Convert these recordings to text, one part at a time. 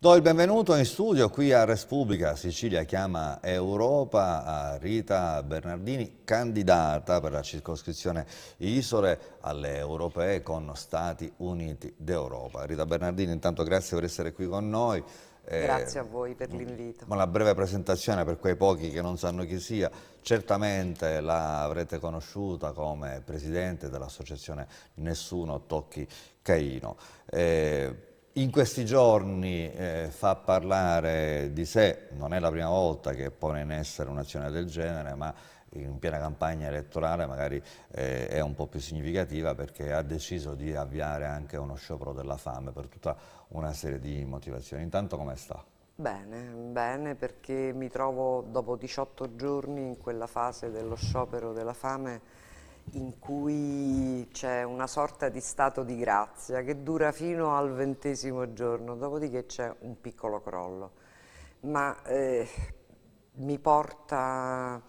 Do il benvenuto in studio qui a Respubblica Sicilia Chiama Europa a Rita Bernardini, candidata per la circoscrizione Isole alle europee con Stati Uniti d'Europa. Rita Bernardini, intanto grazie per essere qui con noi. Eh, grazie eh, a voi per l'invito. Una breve presentazione per quei pochi che non sanno chi sia. Certamente la avrete conosciuta come presidente dell'associazione Nessuno Tocchi Caino. Eh, in questi giorni eh, fa parlare di sé, non è la prima volta che pone in essere un'azione del genere, ma in piena campagna elettorale magari eh, è un po' più significativa perché ha deciso di avviare anche uno sciopero della fame per tutta una serie di motivazioni. Intanto come sta? Bene, bene perché mi trovo dopo 18 giorni in quella fase dello sciopero della fame in cui c'è una sorta di stato di grazia che dura fino al ventesimo giorno, dopodiché c'è un piccolo crollo. Ma eh, mi porta,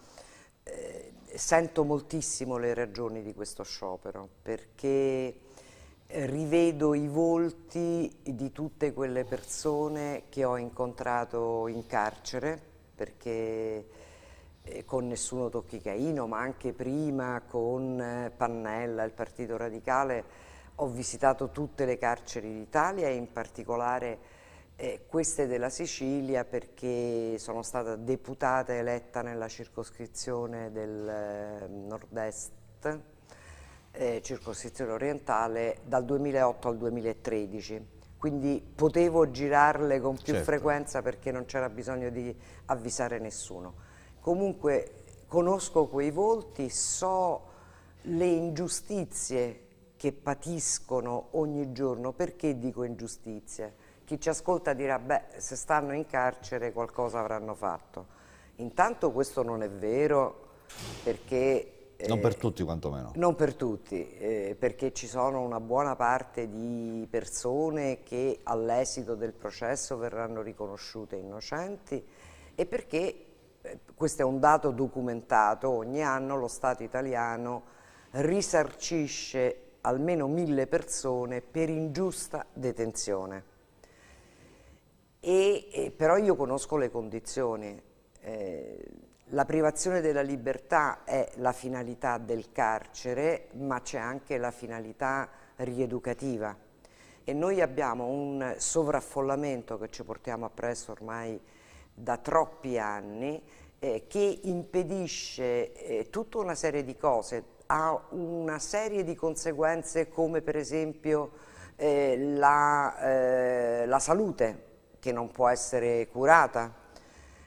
eh, sento moltissimo le ragioni di questo sciopero perché rivedo i volti di tutte quelle persone che ho incontrato in carcere perché eh, con Nessuno Tocchi Caino, ma anche prima con eh, Pannella, il Partito Radicale, ho visitato tutte le carceri d'Italia e in particolare eh, queste della Sicilia perché sono stata deputata eletta nella circoscrizione del eh, nord-est, eh, circoscrizione orientale, dal 2008 al 2013. Quindi potevo girarle con più certo. frequenza perché non c'era bisogno di avvisare nessuno comunque conosco quei volti, so le ingiustizie che patiscono ogni giorno. Perché dico ingiustizie? Chi ci ascolta dirà, beh, se stanno in carcere qualcosa avranno fatto. Intanto questo non è vero perché... Eh, non per tutti quantomeno. Non per tutti, eh, perché ci sono una buona parte di persone che all'esito del processo verranno riconosciute innocenti e perché eh, questo è un dato documentato, ogni anno lo Stato italiano risarcisce almeno mille persone per ingiusta detenzione. E, e, eh, però io conosco le condizioni. Eh, la privazione della libertà è la finalità del carcere, ma c'è anche la finalità rieducativa. E noi abbiamo un sovraffollamento che ci portiamo appresso ormai da troppi anni eh, che impedisce eh, tutta una serie di cose, ha una serie di conseguenze come per esempio eh, la, eh, la, salute che non può essere curata,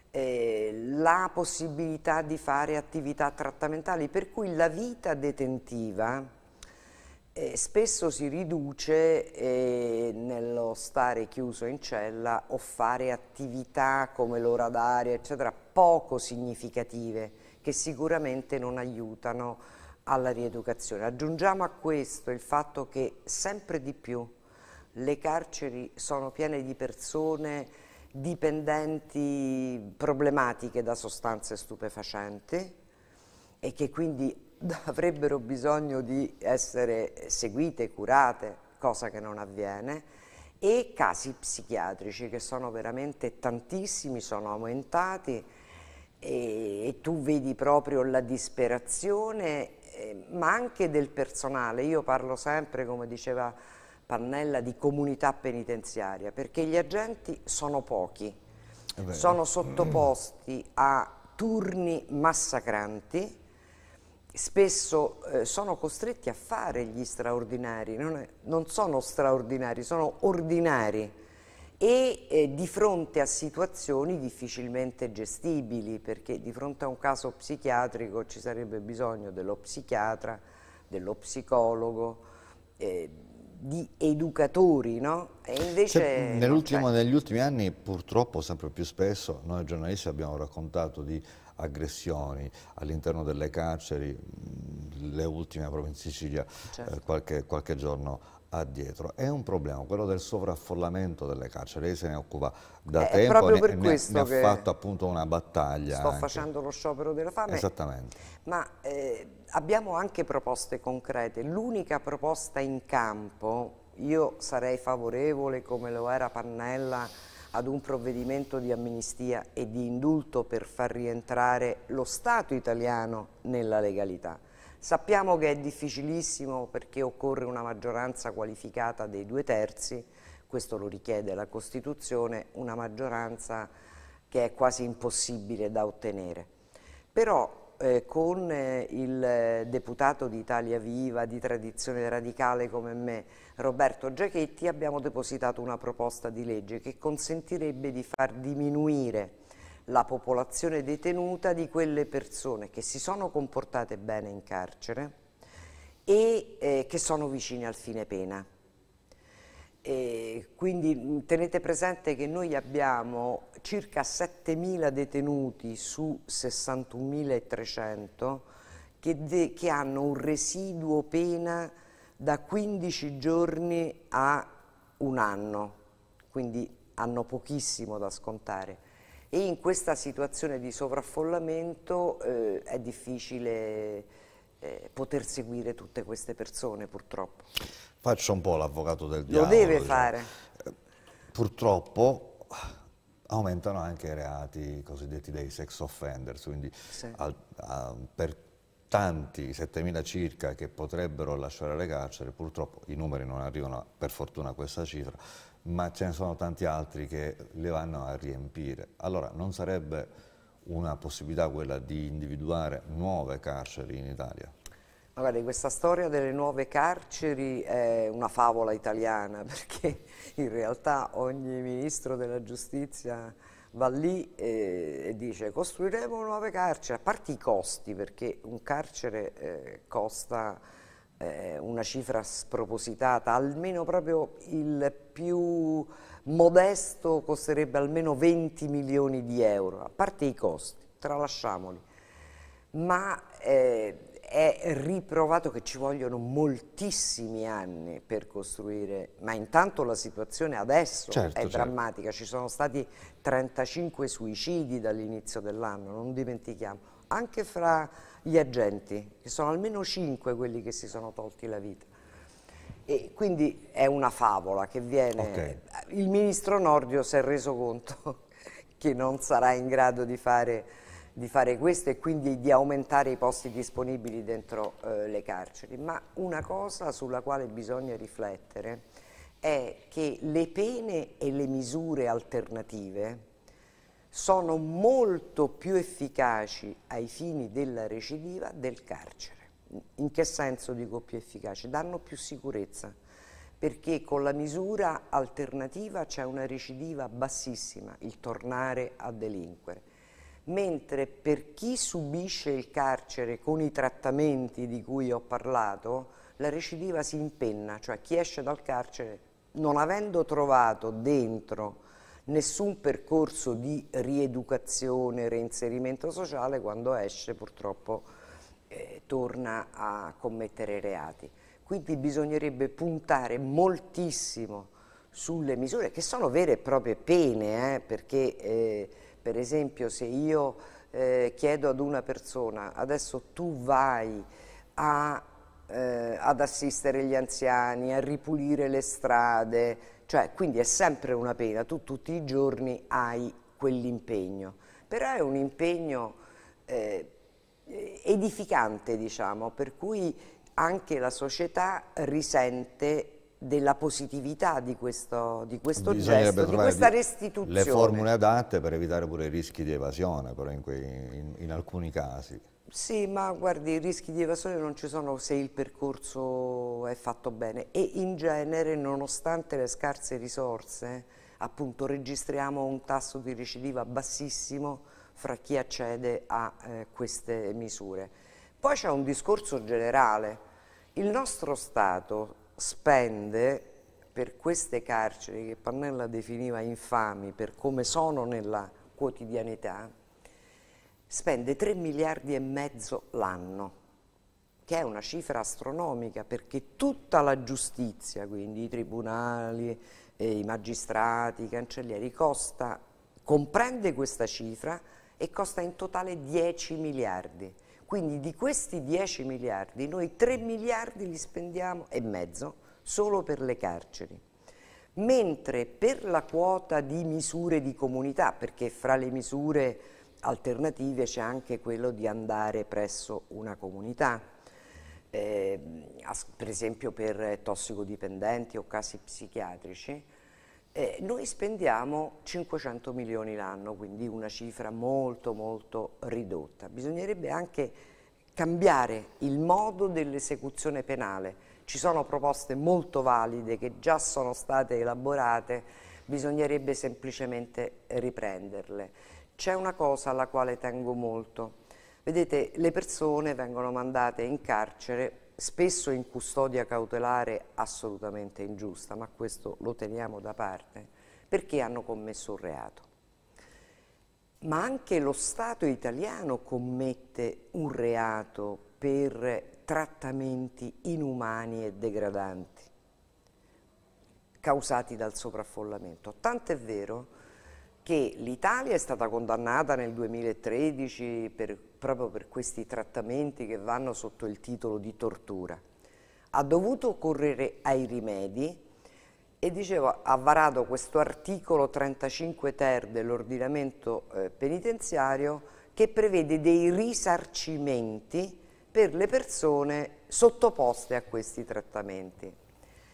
eh, la possibilità di fare attività trattamentali, per cui la vita detentiva e spesso si riduce eh, nello stare chiuso in cella o fare attività come l'ora d'aria, eccetera, poco significative, che sicuramente non aiutano alla rieducazione. Aggiungiamo a questo il fatto che sempre di più le carceri sono piene di persone dipendenti problematiche da sostanze stupefacenti e che quindi avrebbero bisogno di essere seguite, curate, cosa che non avviene, e casi psichiatrici che sono veramente tantissimi, sono aumentati e, e tu vedi proprio la disperazione, eh, ma anche del personale. Io parlo sempre, come diceva Pannella, di comunità penitenziaria, perché gli agenti sono pochi, sono sottoposti a turni massacranti, spesso eh, sono costretti a fare gli straordinari, non, è, non sono straordinari, sono ordinari e eh, di fronte a situazioni difficilmente gestibili, perché di fronte a un caso psichiatrico ci sarebbe bisogno dello psichiatra, dello psicologo, eh, di educatori, no? E invece... Cioè, negli ultimi anni purtroppo sempre più spesso noi giornalisti abbiamo raccontato di aggressioni all'interno delle carceri, mm, le ultime proprio in Sicilia certo. eh, qualche, qualche giorno addietro. È un problema, quello del sovraffollamento delle carceri, lei se ne occupa da eh, tempo, proprio per ne, questo ne ha fatto appunto una battaglia. Sto anche. facendo lo sciopero della fame. Esattamente. Ma eh, abbiamo anche proposte concrete, l'unica proposta in campo, io sarei favorevole come lo era Pannella ad un provvedimento di amnistia e di indulto per far rientrare lo Stato italiano nella legalità. Sappiamo che è difficilissimo perché occorre una maggioranza qualificata dei due terzi, questo lo richiede la Costituzione, una maggioranza che è quasi impossibile da ottenere. Però eh, con eh, il eh, deputato di Italia Viva, di tradizione radicale come me, Roberto Giachetti, abbiamo depositato una proposta di legge che consentirebbe di far diminuire la popolazione detenuta di quelle persone che si sono comportate bene in carcere e eh, che sono vicine al fine pena. E quindi tenete presente che noi abbiamo circa 7.000 detenuti su 61.300 che, che, hanno un residuo pena da 15 giorni a un anno, quindi hanno pochissimo da scontare. E in questa situazione di sovraffollamento eh, è difficile eh, poter seguire tutte queste persone purtroppo. Faccio un po' l'avvocato del diavolo. Lo deve diciamo. fare. Purtroppo aumentano anche i reati cosiddetti dei sex offenders, quindi sì. al, a, per tanti, 7.000 circa, che potrebbero lasciare le carceri, purtroppo i numeri non arrivano per fortuna a questa cifra, ma ce ne sono tanti altri che le vanno a riempire. Allora non sarebbe una possibilità quella di individuare nuove carceri in Italia? Guarda, questa storia delle nuove carceri è una favola italiana perché in realtà ogni ministro della giustizia va lì e, eh, e dice costruiremo nuove carceri, a parte i costi perché un carcere eh, costa eh, una cifra spropositata, almeno proprio il più modesto costerebbe almeno 20 milioni di euro, a parte i costi, tralasciamoli. Ma, eh, è riprovato che ci vogliono moltissimi anni per costruire, ma intanto la situazione adesso certo, è certo. drammatica, ci sono stati 35 suicidi dall'inizio dell'anno, non dimentichiamo, anche fra gli agenti, che sono almeno 5 quelli che si sono tolti la vita. E quindi è una favola che viene... Okay. Il ministro Nordio si è reso conto che non sarà in grado di fare di fare questo e quindi di aumentare i posti disponibili dentro eh, le carceri, ma una cosa sulla quale bisogna riflettere è che le pene e le misure alternative sono molto più efficaci ai fini della recidiva del carcere. In che senso dico più efficaci? Danno più sicurezza, perché con la misura alternativa c'è una recidiva bassissima, il tornare a delinquere mentre per chi subisce il carcere con i trattamenti di cui ho parlato, la recidiva si impenna, cioè chi esce dal carcere non avendo trovato dentro nessun percorso di rieducazione, reinserimento sociale, quando esce purtroppo eh, torna a commettere reati. Quindi bisognerebbe puntare moltissimo sulle misure che sono vere e proprie pene, eh, perché eh, per esempio se io eh, chiedo ad una persona adesso tu vai a, eh, ad assistere gli anziani, a ripulire le strade, cioè quindi è sempre una pena, tu tutti i giorni hai quell'impegno, però è un impegno eh, edificante diciamo, per cui anche la società risente della positività di questo, di questo gesto, di questa restituzione. Le formule adatte per evitare pure i rischi di evasione, però in, quei, in, in alcuni casi. Sì, ma guardi, i rischi di evasione non ci sono se il percorso è fatto bene e in genere, nonostante le scarse risorse, appunto registriamo un tasso di recidiva bassissimo fra chi accede a eh, queste misure. Poi c'è un discorso generale. Il nostro Stato spende per queste carceri che Pannella definiva infami per come sono nella quotidianità, spende 3 miliardi e mezzo l'anno, che è una cifra astronomica perché tutta la giustizia, quindi i tribunali, eh, i magistrati, i cancellieri, costa, comprende questa cifra e costa in totale 10 miliardi. Quindi di questi 10 miliardi noi 3 miliardi li spendiamo e mezzo solo per le carceri. Mentre per la quota di misure di comunità, perché fra le misure alternative c'è anche quello di andare presso una comunità, eh, per esempio per tossicodipendenti o casi psichiatrici, eh, noi spendiamo 500 milioni l'anno, quindi una cifra molto molto ridotta. Bisognerebbe anche cambiare il modo dell'esecuzione penale. Ci sono proposte molto valide che già sono state elaborate, bisognerebbe semplicemente riprenderle. C'è una cosa alla quale tengo molto. Vedete, le persone vengono mandate in carcere spesso in custodia cautelare assolutamente ingiusta, ma questo lo teniamo da parte, perché hanno commesso un reato. Ma anche lo Stato italiano commette un reato per trattamenti inumani e degradanti causati dal sovraffollamento. Tant'è vero che l'Italia è stata condannata nel 2013 per proprio per questi trattamenti che vanno sotto il titolo di tortura. Ha dovuto correre ai rimedi e dicevo, ha varato questo articolo 35 ter dell'ordinamento eh, penitenziario che prevede dei risarcimenti per le persone sottoposte a questi trattamenti.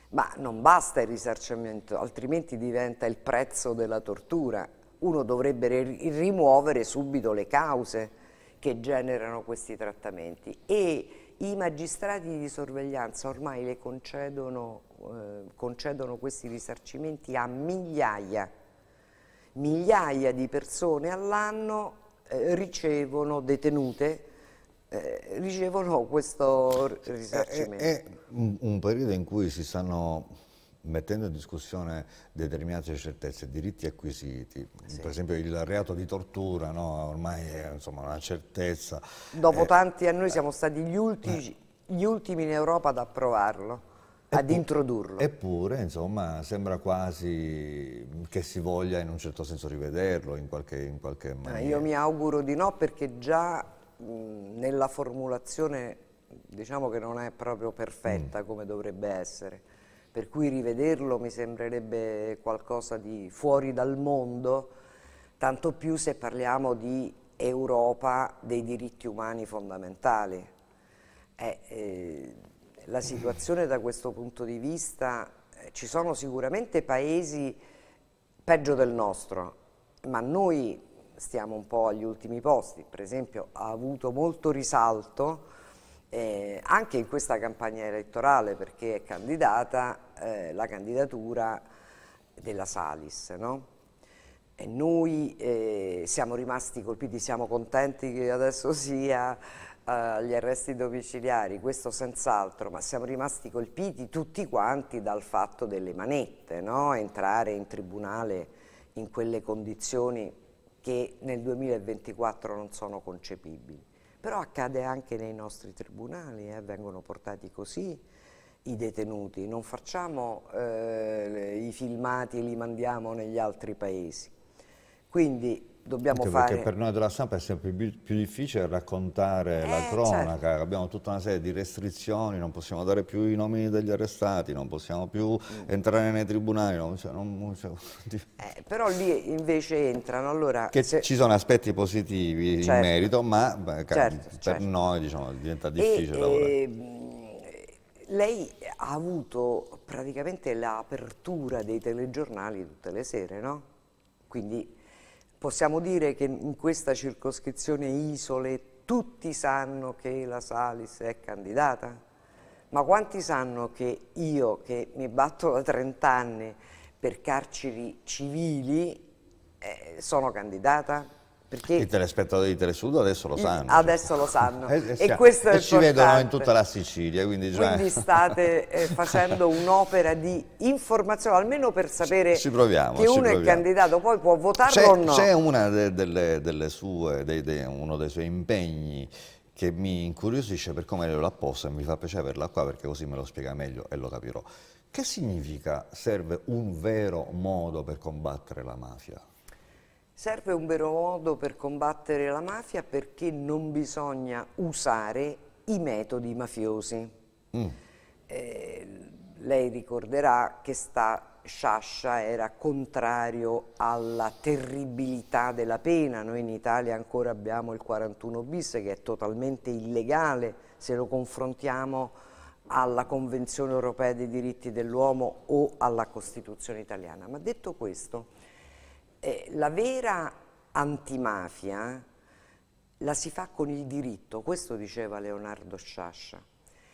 Ma non basta il risarcimento, altrimenti diventa il prezzo della tortura. Uno dovrebbe rimuovere subito le cause che generano questi trattamenti e i magistrati di sorveglianza ormai le concedono, eh, concedono questi risarcimenti a migliaia, migliaia di persone all'anno eh, ricevono detenute eh, ricevono questo risarcimento. È, è un, un periodo in cui si stanno mettendo in discussione determinate certezze, diritti acquisiti, sì. per esempio il reato di tortura no? ormai è insomma, una certezza. Dopo eh, tanti anni noi siamo stati gli ultimi, eh. gli ultimi in Europa ad approvarlo ad introdurlo. Eppure, insomma, sembra quasi che si voglia in un certo senso rivederlo in qualche, in qualche ah, maniera. io mi auguro di no perché già mh, nella formulazione diciamo che non è proprio perfetta mm. come dovrebbe essere per cui rivederlo mi sembrerebbe qualcosa di fuori dal mondo, tanto più se parliamo di Europa dei diritti umani fondamentali. Eh, eh, la situazione da questo punto di vista, eh, ci sono sicuramente paesi peggio del nostro, ma noi stiamo un po' agli ultimi posti, per esempio ha avuto molto risalto eh, anche in questa campagna elettorale, perché è candidata eh, la candidatura della Salis, no? E noi eh, siamo rimasti colpiti, siamo contenti che adesso sia eh, gli arresti domiciliari, questo senz'altro, ma siamo rimasti colpiti tutti quanti dal fatto delle manette, no? entrare in tribunale in quelle condizioni che nel 2024 non sono concepibili. Però accade anche nei nostri tribunali, eh, vengono portati così i detenuti, non facciamo eh, i filmati e li mandiamo negli altri paesi. Quindi dobbiamo Anche fare. Perché per noi della stampa è sempre più, più difficile raccontare eh, la cronaca, certo. abbiamo tutta una serie di restrizioni, non possiamo dare più i nomi degli arrestati, non possiamo più mm. entrare nei tribunali. Non, cioè, non, cioè, eh, però lì invece entrano. Allora, che se... Ci sono aspetti positivi certo. in merito, ma beh, certo, per certo. noi diciamo, diventa difficile e, lavorare. E, mm, lei ha avuto praticamente l'apertura dei telegiornali tutte le sere, no? Quindi possiamo dire che in questa circoscrizione isole tutti sanno che la Salis è candidata? Ma quanti sanno che io, che mi batto da 30 anni per carceri civili, eh, sono candidata? Perché I telespettatori di Telesud adesso lo sanno. Cioè. Adesso cioè. lo sanno. Eh, eh, e, cioè, e, questo e è ci vedono in tutta la Sicilia. Quindi, già... quindi state eh, facendo cioè. un'opera di informazione, almeno per sapere ci, ci proviamo, che uno proviamo. è candidato, poi può votarlo o no. C'è de, de, de, uno dei suoi impegni che mi incuriosisce per come lo apposta e mi fa piacere averla qua perché così me lo spiega meglio e lo capirò. Che significa serve un vero modo per combattere la mafia? Serve un vero modo per combattere la mafia perché non bisogna usare i metodi mafiosi. Mm. Eh, lei ricorderà che sta Sciascia era contrario alla terribilità della pena. Noi in Italia ancora abbiamo il 41 bis che è totalmente illegale se lo confrontiamo alla Convenzione europea dei diritti dell'uomo o alla Costituzione italiana. Ma detto questo, eh, la vera antimafia la si fa con il diritto, questo diceva Leonardo Sciascia.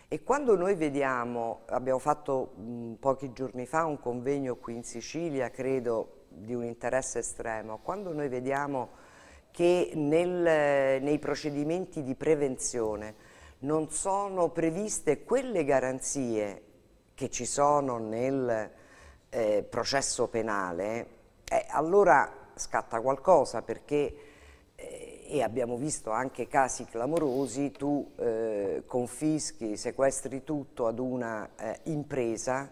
E quando noi vediamo, abbiamo fatto mh, mm, pochi giorni fa un convegno qui in Sicilia, credo di un interesse estremo, quando noi vediamo che nel, nei procedimenti di prevenzione non sono previste quelle garanzie che ci sono nel eh, processo penale, eh, allora scatta qualcosa perché, eh, e abbiamo visto anche casi clamorosi, tu eh, confischi, sequestri tutto ad una eh, impresa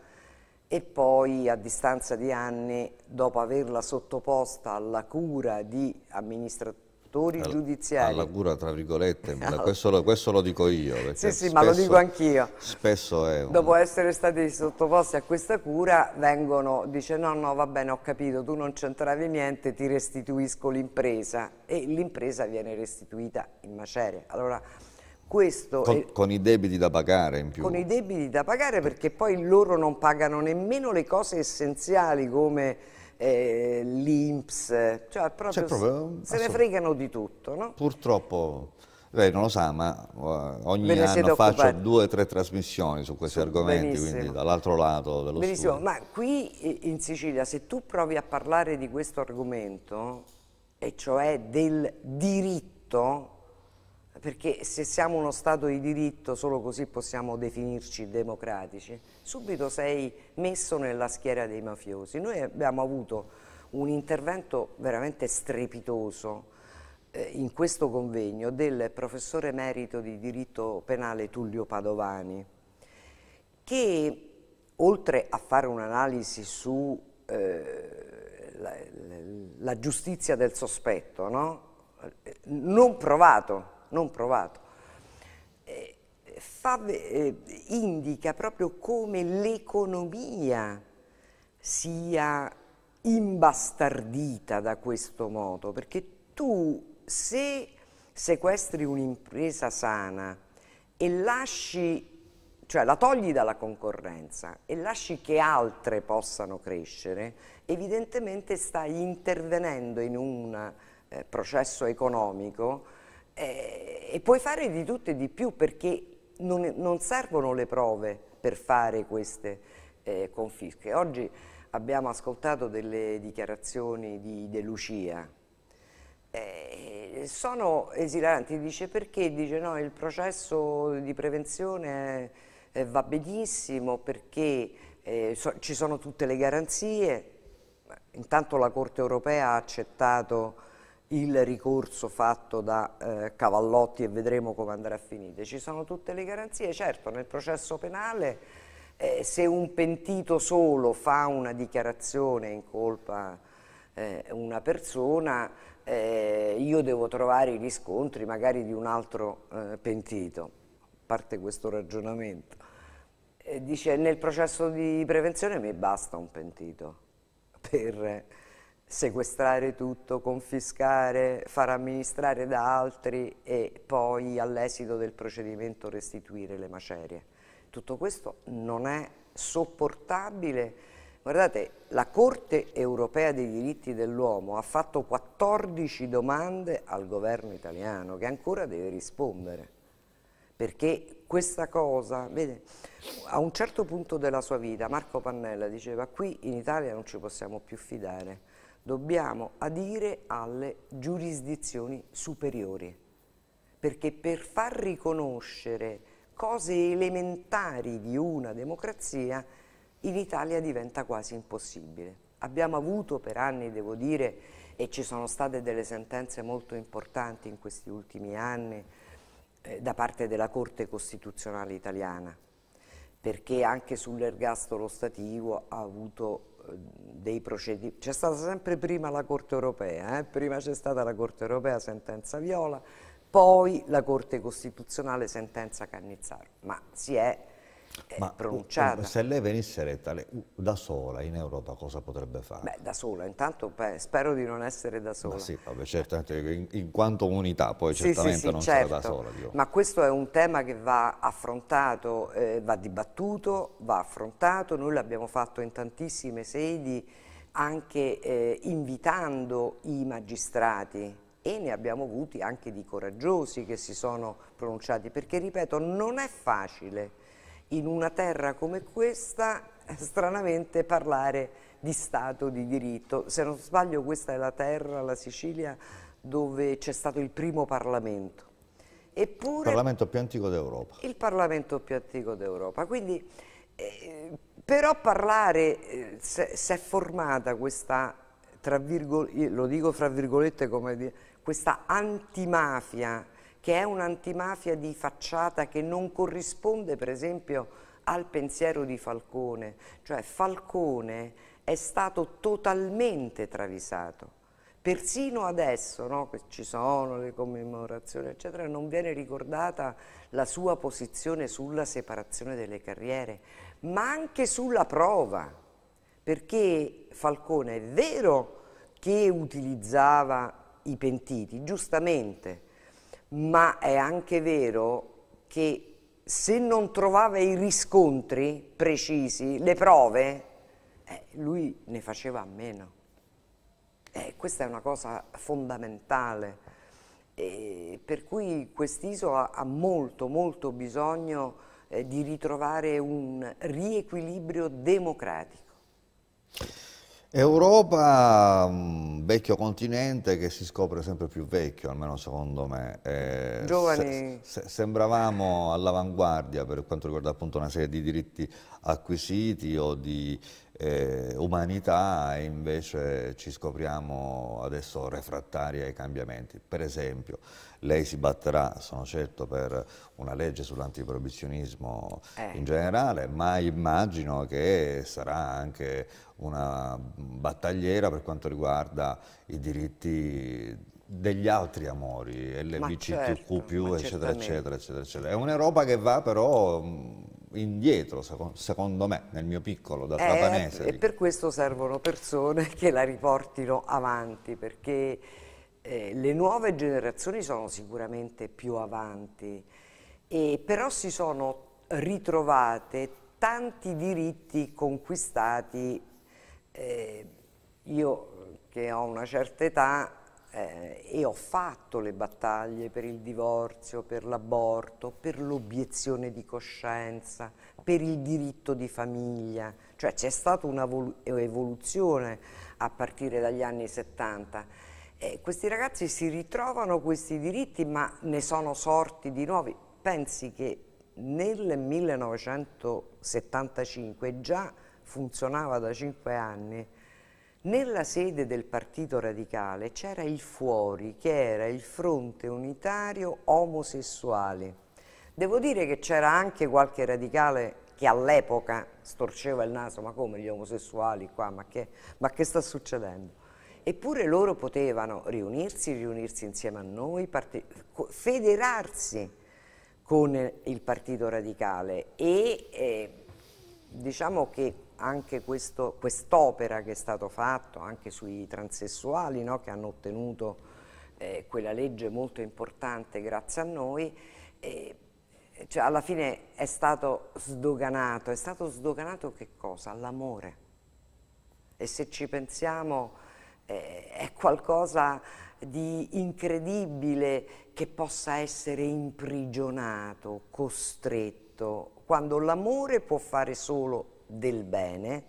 e poi a distanza di anni, dopo averla sottoposta alla cura di amministratori gestori alla, giudiziari. Alla cura, tra virgolette, no. questo, questo, lo dico io. Sì, sì, spesso, ma lo dico anch'io. Spesso è un... Dopo essere stati sottoposti a questa cura, vengono, dice no, no, va bene, ho capito, tu non c'entravi niente, ti restituisco l'impresa. E l'impresa viene restituita in macerie. Allora, con, è, con, i debiti da pagare in più. Con i debiti da pagare perché poi loro non pagano nemmeno le cose essenziali come eh, l'Inps, cioè proprio, cioè, proprio eh, se ne fregano di tutto, no? Purtroppo, lei non lo sa, ma eh, ogni Ve anno faccio due o tre trasmissioni su questi argomenti, Benissimo. quindi dall'altro lato dello Benissimo, studio. ma qui in Sicilia se tu provi a parlare di questo argomento, e cioè del diritto perché se siamo uno Stato di diritto solo così possiamo definirci democratici, subito sei messo nella schiera dei mafiosi. Noi abbiamo avuto un intervento veramente strepitoso eh, in questo convegno del professore emerito di diritto penale Tullio Padovani, che oltre a fare un'analisi sulla eh, giustizia del sospetto, no? non provato, non provato, eh, fa, eh, indica proprio come l'economia sia imbastardita da questo modo, perché tu se sequestri un'impresa sana e lasci cioè la togli dalla concorrenza e lasci che altre possano crescere, evidentemente stai intervenendo in un eh, processo economico eh, e puoi fare di tutto e di più perché non, non servono le prove per fare queste eh, confische. Oggi abbiamo ascoltato delle dichiarazioni di De Lucia, eh, sono esilaranti, dice perché? Dice no, il processo di prevenzione eh, va benissimo perché eh, so, ci sono tutte le garanzie, intanto la Corte Europea ha accettato il ricorso fatto da eh, Cavallotti e vedremo come andrà a finire. Ci sono tutte le garanzie, certo nel processo penale eh, se un pentito solo fa una dichiarazione in colpa eh, una persona eh, io devo trovare i riscontri magari di un altro eh, pentito, a parte questo ragionamento. dice nel processo di prevenzione mi basta un pentito per sequestrare tutto, confiscare, far amministrare da altri e poi all'esito del procedimento restituire le macerie. Tutto questo non è sopportabile. Guardate, la Corte europea dei diritti dell'uomo ha fatto 14 domande al governo italiano che ancora deve rispondere. Perché questa cosa, vede, a un certo punto della sua vita Marco Pannella diceva qui in Italia non ci possiamo più fidare dobbiamo adire alle giurisdizioni superiori, perché per far riconoscere cose elementari di una democrazia in Italia diventa quasi impossibile. Abbiamo avuto per anni, devo dire, e ci sono state delle sentenze molto importanti in questi ultimi anni eh, da parte della Corte Costituzionale italiana, perché anche sull'ergastolo stativo ha avuto dei procedimenti, c'è stata sempre prima la Corte Europea, eh? prima c'è stata la Corte Europea sentenza Viola, poi la Corte Costituzionale sentenza Cannizzaro, ma si è eh, Ma uh, uh, pronunciata. Se lei venisse eletta uh, da sola in Europa cosa potrebbe fare? Beh, da sola, intanto beh, spero di non essere da sola. Ma sì, vabbè, certamente, in, in, quanto unità, poi sì, certamente sì, sì, non certo. sarà da certo. sola. Io. Ma questo è un tema che va affrontato, eh, va dibattuto, va affrontato, noi l'abbiamo fatto in tantissime sedi anche eh, invitando i magistrati e ne abbiamo avuti anche di coraggiosi che si sono pronunciati, perché ripeto, non è facile in una terra come questa eh, stranamente parlare di Stato di diritto. Se non sbaglio questa è la terra, la Sicilia, dove c'è stato il primo Parlamento. Eppure, il Parlamento più antico d'Europa. Il Parlamento più antico d'Europa. Quindi, eh, però parlare, eh, si è formata questa, lo dico fra virgolette, come dire, questa antimafia che è un'antimafia di facciata che non corrisponde per esempio al pensiero di Falcone, cioè Falcone è stato totalmente travisato. Persino adesso, no, che ci sono le commemorazioni, eccetera, non viene ricordata la sua posizione sulla separazione delle carriere, ma anche sulla prova, perché Falcone è vero che utilizzava i pentiti, giustamente, ma è anche vero che se non trovava i riscontri precisi, le prove, eh, lui ne faceva a meno. Eh, questa è una cosa fondamentale, eh, per cui quest'isola ha molto, molto bisogno eh, di ritrovare un riequilibrio democratico. Europa, mm, vecchio continente che si scopre sempre più vecchio, almeno secondo me. Eh, Giovani. Se, se, sembravamo all'avanguardia per quanto riguarda appunto una serie di diritti acquisiti o di eh, umanità e invece ci scopriamo adesso refrattari ai cambiamenti. Per esempio, lei si batterà, sono certo, per una legge sull'antiproibizionismo eh. in generale, ma immagino che sarà anche una battagliera per quanto riguarda i diritti degli altri amori, LBCTQ+, certo, eccetera, eccetera, eccetera, eccetera. È un'Europa che va però indietro, secondo me, nel mio piccolo, da eh, trapanese. e per questo servono persone che la riportino avanti, perché eh, le nuove generazioni sono sicuramente più avanti, e però si sono ritrovate tanti diritti conquistati. Eh, io che ho una certa età eh, e ho fatto le battaglie per il divorzio, per l'aborto, per l'obiezione di coscienza, per il diritto di famiglia, cioè c'è stata un'evoluzione a partire dagli anni 70. Eh, questi ragazzi si ritrovano questi diritti ma ne sono sorti di nuovi. Pensi che nel 1975 già funzionava da cinque anni nella sede del Partito Radicale c'era il Fuori, che era il fronte unitario omosessuale. Devo dire che c'era anche qualche radicale che all'epoca storceva il naso, ma come gli omosessuali qua, ma che, ma che sta succedendo? Eppure loro potevano riunirsi, riunirsi insieme a noi, federarsi con il Partito Radicale e eh, diciamo che anche quest'opera che è stata fatta anche sui transessuali no? che hanno ottenuto eh, quella legge molto importante grazie a noi, e, cioè, alla fine è stato sdoganato, è stato sdoganato che cosa? L'amore. E se ci pensiamo eh, è qualcosa di incredibile che possa essere imprigionato, costretto, quando l'amore può fare solo del bene,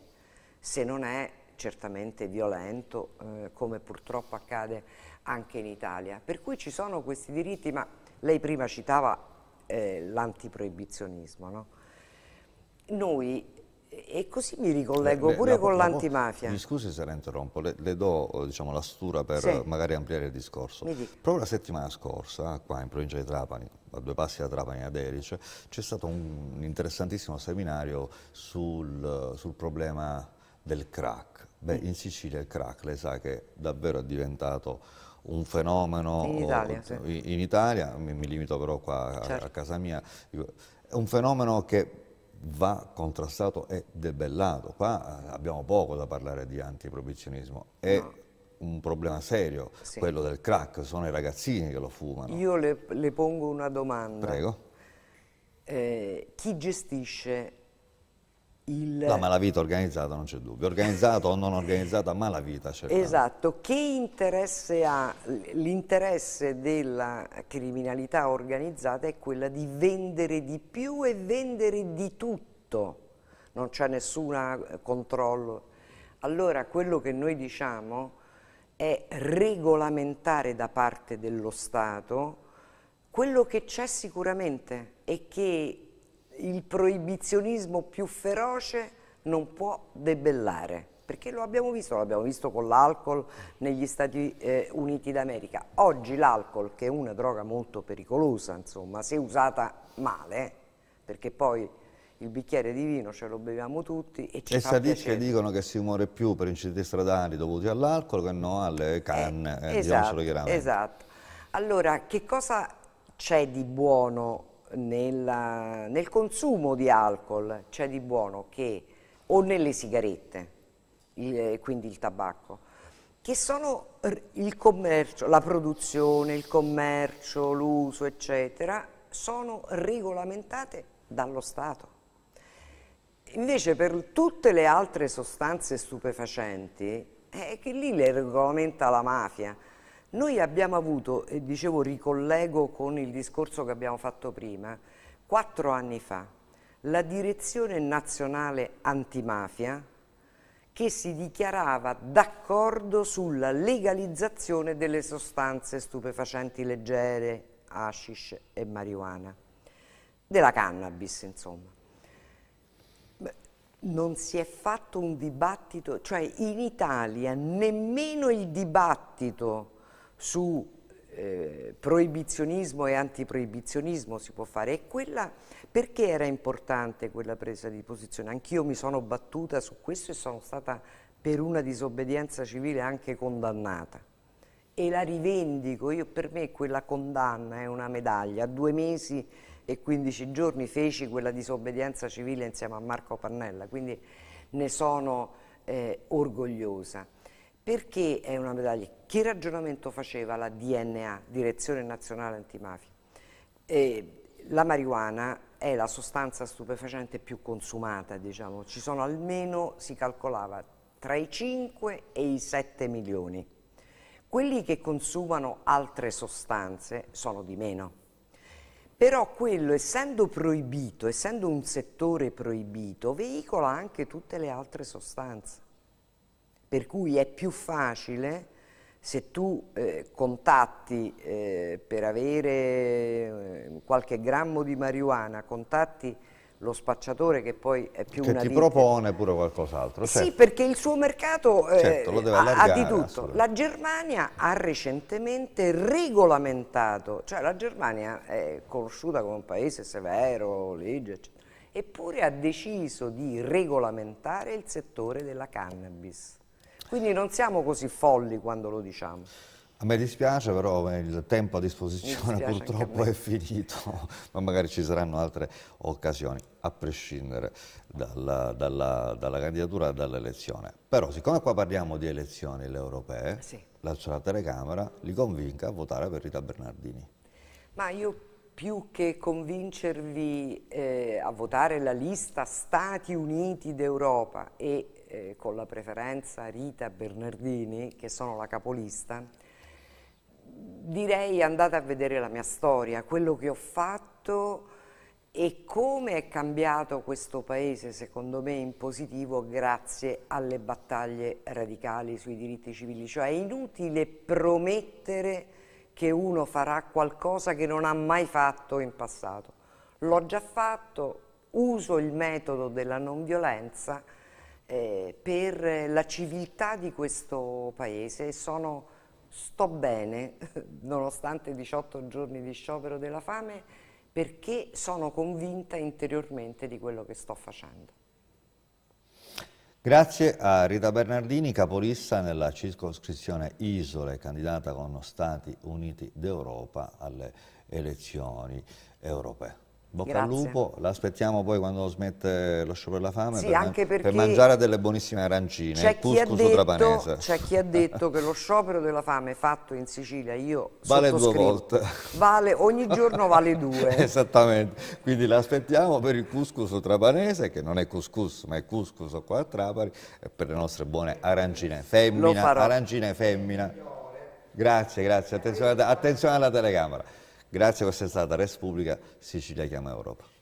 se non è certamente violento, eh, come purtroppo accade anche in Italia. Per cui ci sono questi diritti, ma lei prima citava eh, l'antiproibizionismo, no? Noi e così mi ricollego le, pure le, con l'antimafia. Mi scusi se la interrompo, le, le do eh, diciamo, la stura per sì. magari ampliare il discorso. Proprio la settimana scorsa, qua in provincia di Trapani, a due passi da Trapani ad Erice, c'è stato un interessantissimo seminario sul, sul problema del crack. Beh, mm. in Sicilia il crack, lei sa che davvero è diventato un fenomeno in Italia, o, sì. in Italia mi, mi, limito però qua certo. a, a casa mia, è un fenomeno che va contrastato e debellato. Qua eh, abbiamo poco da parlare di antiproibizionismo. È no. un problema serio, sì. quello del crack, sono i ragazzini che lo fumano. Io le, le pongo una domanda. Prego. Eh, chi gestisce il... La malavita organizzata non c'è dubbio, organizzata o non organizzata, malavita c'è. Esatto, che interesse ha? L'interesse della criminalità organizzata è quella di vendere di più e vendere di tutto, non c'è nessun eh, controllo. Allora quello che noi diciamo è regolamentare da parte dello Stato quello che c'è sicuramente e che il proibizionismo più feroce non può debellare, perché lo abbiamo visto, l'abbiamo visto con l'alcol negli Stati eh, Uniti d'America. Oggi l'alcol, che è una droga molto pericolosa, insomma, se usata male, perché poi il bicchiere di vino ce lo beviamo tutti e ci e statistiche dicono che si muore più per incidenti stradali dovuti all'alcol che no alle eh, canne, eh, eh, esatto, diciamocelo chiaramente. Esatto. Allora, che cosa c'è di buono nella, nel consumo di alcol c'è di buono che, o nelle sigarette, il, quindi il tabacco, che sono il commercio, la produzione, il commercio, l'uso, eccetera, sono regolamentate dallo Stato. Invece per tutte le altre sostanze stupefacenti, è che lì le regolamenta la mafia. Noi abbiamo avuto, e dicevo ricollego con il discorso che abbiamo fatto prima, quattro anni fa, la direzione nazionale antimafia che si dichiarava d'accordo sulla legalizzazione delle sostanze stupefacenti leggere, hashish e marijuana, della cannabis insomma. non si è fatto un dibattito, cioè in Italia nemmeno il dibattito su eh, proibizionismo e antiproibizionismo si può fare e quella perché era importante quella presa di posizione anch'io mi sono battuta su questo e sono stata per una disobbedienza civile anche condannata e la rivendico io per me quella condanna è una medaglia a due mesi e 15 giorni feci quella disobbedienza civile insieme a Marco Pannella quindi ne sono eh, orgogliosa perché è una medaglia? Che ragionamento faceva la DNA, Direzione Nazionale Antimafia? E eh, la marijuana è la sostanza stupefacente più consumata, diciamo. ci sono almeno, si calcolava, tra i 5 e i 7 milioni. Quelli che consumano altre sostanze sono di meno. Però quello, essendo proibito, essendo un settore proibito, veicola anche tutte le altre sostanze per cui è più facile se tu eh, contatti eh, per avere eh, qualche grammo di marijuana, contatti lo spacciatore che poi è più che una ti propone pure qualcos'altro. Certo. Sì, perché il suo mercato eh, certo, ha di tutto. La Germania ha recentemente regolamentato, cioè la Germania è conosciuta come un paese severo, legge, eccetera, eppure ha deciso di regolamentare il settore della cannabis quindi non siamo così folli quando lo diciamo. A me dispiace però eh, il tempo a disposizione purtroppo a è finito, ma magari ci saranno altre occasioni, a prescindere dalla, dalla, dalla candidatura e dall'elezione. Però siccome qua parliamo di elezioni, le europee, sì. lascio la telecamera, li convinca a votare per Rita Bernardini. Ma io più che convincervi eh, a votare la lista Stati Uniti d'Europa e eh, con la preferenza Rita Bernardini, che sono la capolista, direi andate a vedere la mia storia, quello che ho fatto e come è cambiato questo paese, secondo me, in positivo grazie alle battaglie radicali sui diritti civili. Cioè è inutile promettere che uno farà qualcosa che non ha mai fatto in passato. L'ho già fatto, uso il metodo della non violenza eh, per la civiltà di questo paese e sono, sto bene, nonostante 18 giorni di sciopero della fame, perché sono convinta interiormente di quello che sto facendo. Grazie a Rita Bernardini, capolista nella circoscrizione Isole, candidata con Stati Uniti d'Europa alle elezioni europee. Bocca Grazie. al lupo, l'aspettiamo poi quando smette lo sciopero della fame sì, per, per, mangiare delle buonissime arancine, c'è chi, ha detto che lo sciopero della fame fatto in Sicilia, io Vale due volte. Vale, ogni giorno vale due. Esattamente, quindi l'aspettiamo per il cuscus trapanese, che non è couscous ma è cuscus qua a Trapani, e per le nostre buone arancine femmina, arancine femmina. Grazie, grazie, attenzione, attenzione alla telecamera. Grazie a questa stata Res Pubblica Sicilia Chiama Europa.